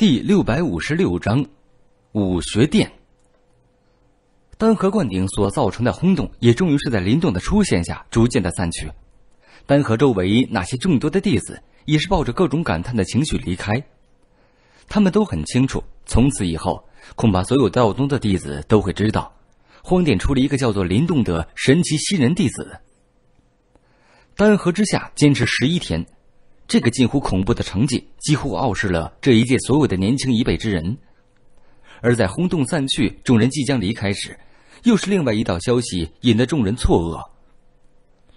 第六百五十六章，武学殿。丹河灌顶所造成的轰动，也终于是在林动的出现下逐渐的散去。丹河周围那些众多的弟子，也是抱着各种感叹的情绪离开。他们都很清楚，从此以后，恐怕所有道宗的弟子都会知道，荒殿出了一个叫做林动的神奇新人弟子。丹河之下，坚持十一天。这个近乎恐怖的成绩，几乎傲视了这一届所有的年轻一辈之人。而在轰动散去，众人即将离开时，又是另外一道消息引得众人错愕。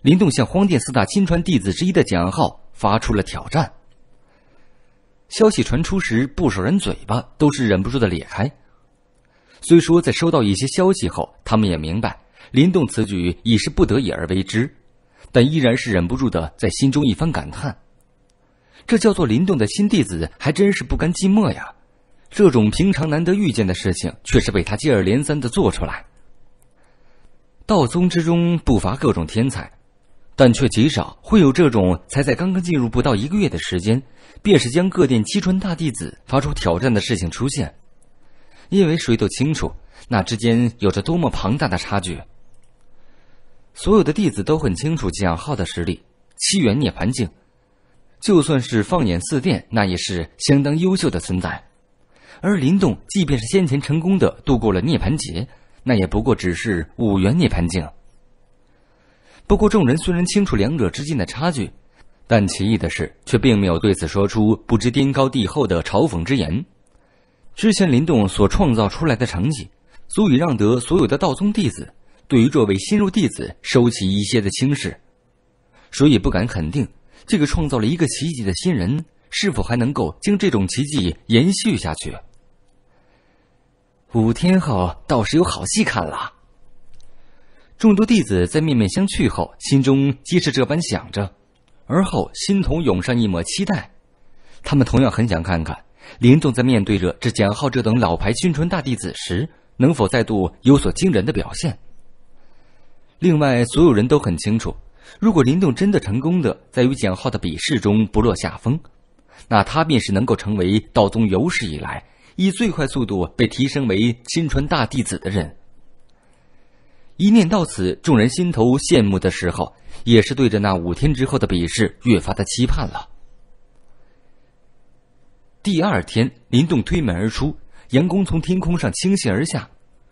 林动向荒殿四大亲传弟子之一的蒋浩发出了挑战。消息传出时，不少人嘴巴都是忍不住的裂开。虽说在收到一些消息后，他们也明白林动此举已是不得已而为之，但依然是忍不住的在心中一番感叹。这叫做林动的新弟子还真是不甘寂寞呀！这种平常难得遇见的事情，却是被他接二连三的做出来。道宗之中不乏各种天才，但却极少会有这种才在刚刚进入不到一个月的时间，便是将各殿七川大弟子发出挑战的事情出现。因为谁都清楚，那之间有着多么庞大的差距。所有的弟子都很清楚蒋浩的实力，七元涅槃境。就算是放眼四殿，那也是相当优秀的存在。而林动，即便是先前成功的度过了涅盘劫，那也不过只是五元涅盘境。不过，众人虽然清楚两者之间的差距，但奇异的是，却并没有对此说出不知天高地厚的嘲讽之言。之前林动所创造出来的成绩，足以让得所有的道宗弟子对于这位新入弟子收起一些的轻视，所以不敢肯定。这个创造了一个奇迹的新人，是否还能够将这种奇迹延续下去？五天后，倒是有好戏看了。众多弟子在面面相觑后，心中皆是这般想着，而后心头涌上一抹期待。他们同样很想看看林动在面对着这蒋浩这等老牌君传大弟子时，能否再度有所惊人的表现。另外，所有人都很清楚。如果林动真的成功的在与蒋浩的比试中不落下风，那他便是能够成为道宗有史以来以最快速度被提升为亲传大弟子的人。一念到此，众人心头羡慕的时候，也是对着那五天之后的比试越发的期盼了。第二天，林动推门而出，阳光从天空上倾泻而下，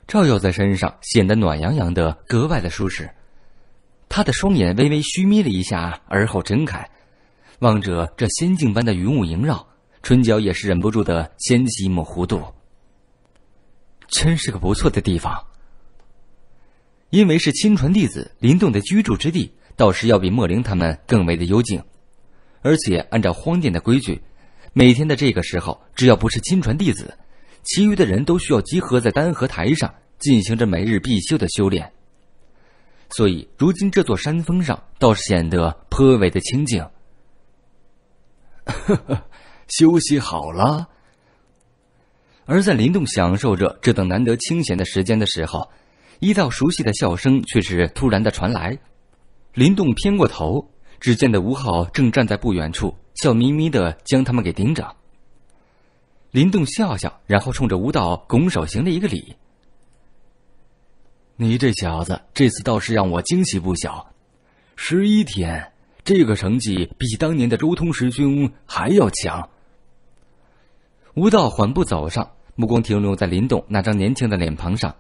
照耀在身上，显得暖洋洋的，格外的舒适。他的双眼微微虚眯了一下，而后睁开，望着这仙境般的云雾萦绕，唇角也是忍不住的掀起一抹弧度。真是个不错的地方。因为是亲传弟子林动的居住之地，倒是要比莫灵他们更为的幽静。而且按照荒殿的规矩，每天的这个时候，只要不是亲传弟子，其余的人都需要集合在丹河台上，进行着每日必修的修炼。所以，如今这座山峰上倒是显得颇为的清净。休息好了。而在林动享受着这等难得清闲的时间的时候，一道熟悉的笑声却是突然的传来。林动偏过头，只见得吴昊正站在不远处，笑眯眯的将他们给盯着。林动笑笑，然后冲着吴道拱手行了一个礼。你这小子这次倒是让我惊喜不小，十一天，这个成绩比当年的周通师兄还要强。吴道缓步走上，目光停留在林动那张年轻的脸庞上，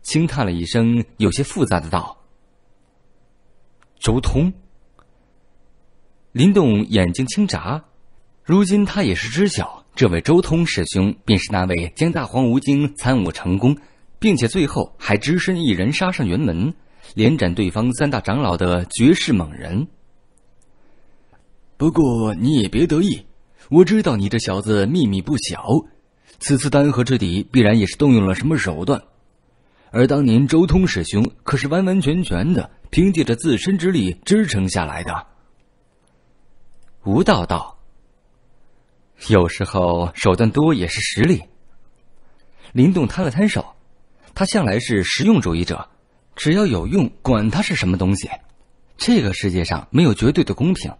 轻叹了一声，有些复杂的道：“周通。”林动眼睛轻眨，如今他也是知晓，这位周通师兄便是那位将大黄无精参悟成功。并且最后还只身一人杀上辕门，连斩对方三大长老的绝世猛人。不过你也别得意，我知道你这小子秘密不小，此次丹河之敌必然也是动用了什么手段。而当年周通师兄可是完完全全的凭借着自身之力支撑下来的。吴道道，有时候手段多也是实力。林动摊了摊手。他向来是实用主义者，只要有用，管他是什么东西。这个世界上没有绝对的公平，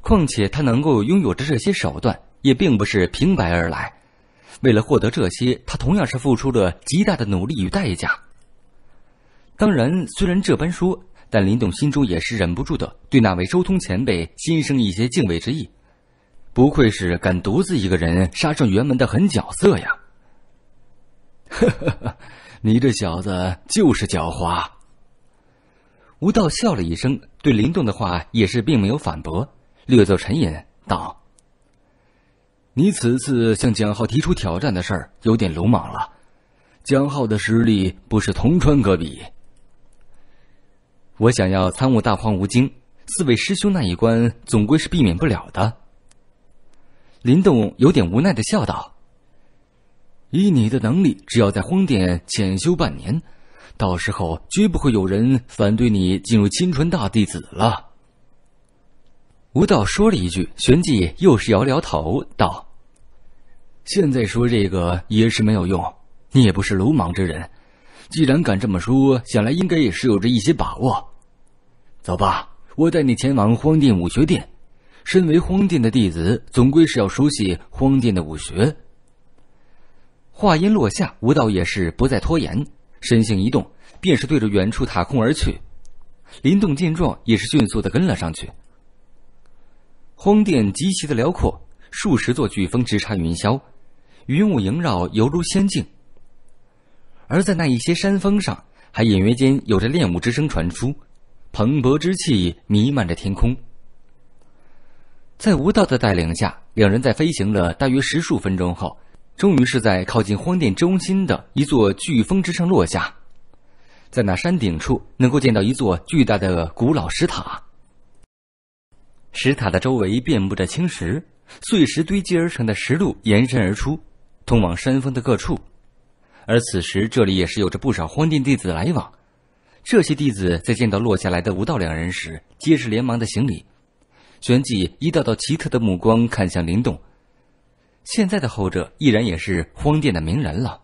况且他能够拥有着这些手段，也并不是平白而来。为了获得这些，他同样是付出了极大的努力与代价。当然，虽然这般说，但林动心中也是忍不住的对那位周通前辈心生一些敬畏之意。不愧是敢独自一个人杀上元门的狠角色呀！呵呵呵。你这小子就是狡猾。吴道笑了一声，对林动的话也是并没有反驳，略作沉吟道：“你此次向蒋浩提出挑战的事儿，有点鲁莽了。蒋浩的实力不是铜川可比。我想要参悟大荒无经，四位师兄那一关，总归是避免不了的。”林动有点无奈的笑道。以你的能力，只要在荒殿潜修半年，到时候绝不会有人反对你进入亲传大弟子了。吴道说了一句，旋即又是摇摇头道：“现在说这个也是没有用，你也不是鲁莽之人，既然敢这么说，想来应该也是有着一些把握。走吧，我带你前往荒殿武学殿。身为荒殿的弟子，总归是要熟悉荒殿的武学。”话音落下，吴道也是不再拖延，身形一动，便是对着远处踏空而去。林动见状，也是迅速的跟了上去。荒殿极其的辽阔，数十座巨峰直插云霄，云雾萦绕，犹如仙境。而在那一些山峰上，还隐约间有着练武之声传出，蓬勃之气弥漫着天空。在吴道的带领下，两人在飞行了大约十数分钟后。终于是在靠近荒殿中心的一座巨峰之上落下，在那山顶处能够见到一座巨大的古老石塔。石塔的周围遍布着青石、碎石堆积而成的石路，延伸而出，通往山峰的各处。而此时这里也是有着不少荒殿弟子来往，这些弟子在见到落下来的吴道两人时，皆是连忙的行礼，旋即一道道奇特的目光看向林动。现在的后者依然也是荒殿的名人了。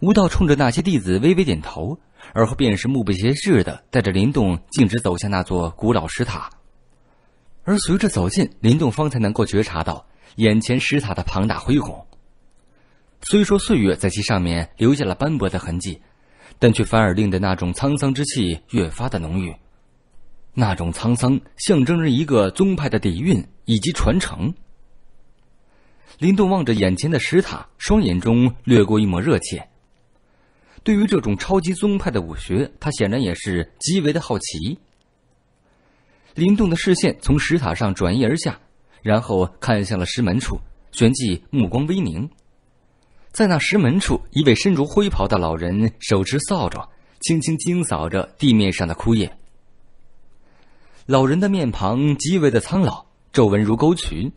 吴道冲着那些弟子微微点头，而后便是目不斜视的带着林动径直走向那座古老石塔，而随着走近，林动方才能够觉察到眼前石塔的庞大恢宏。虽说岁月在其上面留下了斑驳的痕迹，但却反而令得那种沧桑之气越发的浓郁。那种沧桑象征着一个宗派的底蕴以及传承。林动望着眼前的石塔，双眼中掠过一抹热切。对于这种超级宗派的武学，他显然也是极为的好奇。林动的视线从石塔上转移而下，然后看向了石门处，旋即目光微凝。在那石门处，一位身着灰袍的老人手持扫帚，轻轻清扫着地面上的枯叶。老人的面庞极为的苍老，皱纹如沟渠。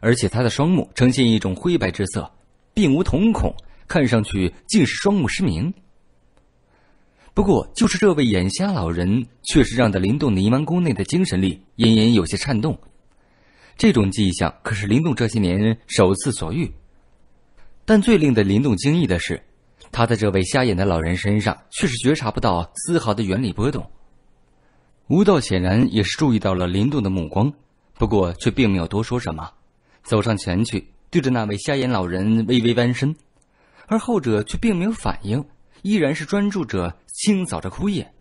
而且他的双目呈现一种灰白之色，并无瞳孔，看上去竟是双目失明。不过，就是这位眼瞎老人，确实让的林动泥丸宫内的精神力隐隐有些颤动。这种迹象可是林动这些年首次所遇。但最令的林动惊异的是，他在这位瞎眼的老人身上，却是觉察不到丝毫的原理波动。吴道显然也是注意到了林动的目光，不过却并没有多说什么。走上前去，对着那位瞎眼老人微微弯身，而后者却并没有反应，依然是专注着清扫着枯叶。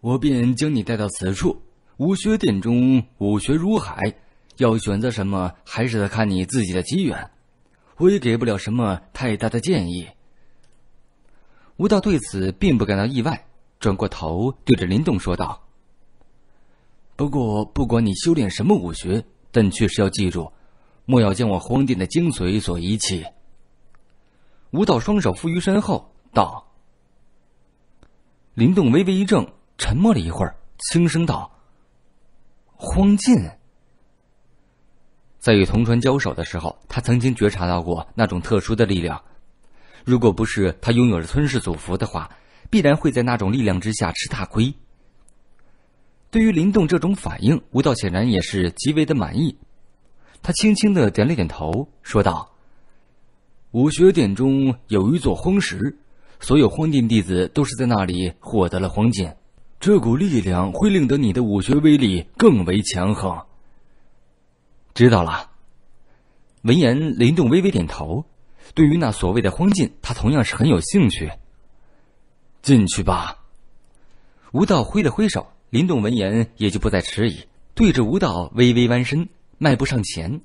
我便将你带到此处，武学殿中武学如海，要选择什么，还是得看你自己的机缘，我也给不了什么太大的建议。吴道对此并不感到意外，转过头对着林动说道：“不过，不管你修炼什么武学。”但却是要记住，莫要将我荒殿的精髓所遗弃。吴道双手负于身后，道：“林动微微一怔，沉默了一会儿，轻声道：‘荒禁。’在与铜川交手的时候，他曾经觉察到过那种特殊的力量。如果不是他拥有了吞噬祖符的话，必然会在那种力量之下吃大亏。”对于林动这种反应，吴道显然也是极为的满意，他轻轻的点了点头，说道：“武学殿中有一座荒石，所有荒殿弟子都是在那里获得了荒金，这股力量会令得你的武学威力更为强横。”知道了。闻言，林动微微点头，对于那所谓的荒金，他同样是很有兴趣。进去吧，吴道挥了挥手。林动闻言，也就不再迟疑，对着吴道微微弯身，迈步上前。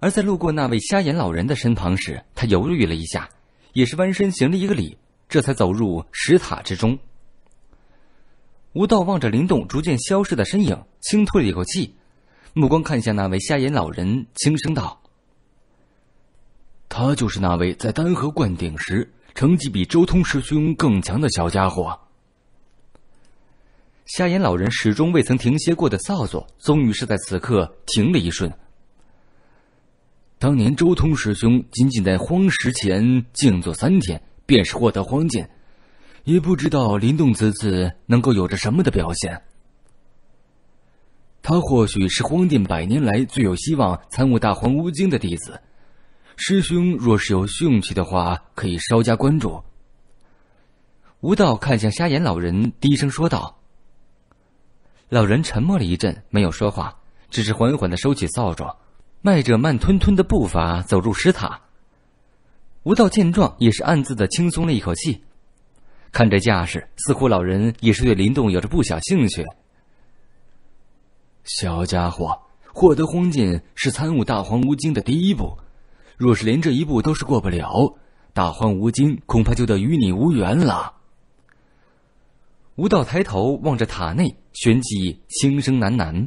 而在路过那位瞎眼老人的身旁时，他犹豫了一下，也是弯身行了一个礼，这才走入石塔之中。吴道望着林动逐渐消失的身影，轻吐了一口气，目光看向那位瞎眼老人，轻声道：“他就是那位在丹河灌顶时成绩比周通师兄更强的小家伙。”瞎眼老人始终未曾停歇过的扫帚，终于是在此刻停了一瞬。当年周通师兄仅仅在荒石前静坐三天，便是获得荒剑，也不知道林动此次能够有着什么的表现。他或许是荒殿百年来最有希望参悟大荒乌经的弟子，师兄若是有兴趣的话，可以稍加关注。吴道看向瞎眼老人，低声说道。老人沉默了一阵，没有说话，只是缓缓的收起扫帚，迈着慢吞吞的步伐走入石塔。吴道见状，也是暗自的轻松了一口气。看这架势，似乎老人也是对林动有着不小兴趣。小家伙，获得荒剑是参悟大荒无经的第一步，若是连这一步都是过不了，大荒无经恐怕就得与你无缘了。吴道抬头望着塔内，旋即轻声喃喃。